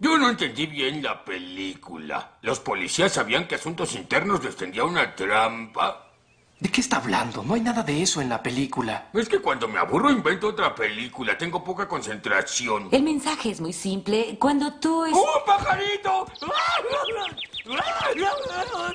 Yo no entendí bien la película. Los policías sabían que Asuntos Internos les tendía una trampa. ¿De qué está hablando? No hay nada de eso en la película. Es que cuando me aburro invento otra película. Tengo poca concentración. El mensaje es muy simple. Cuando tú... Es... ¡Un pajarito!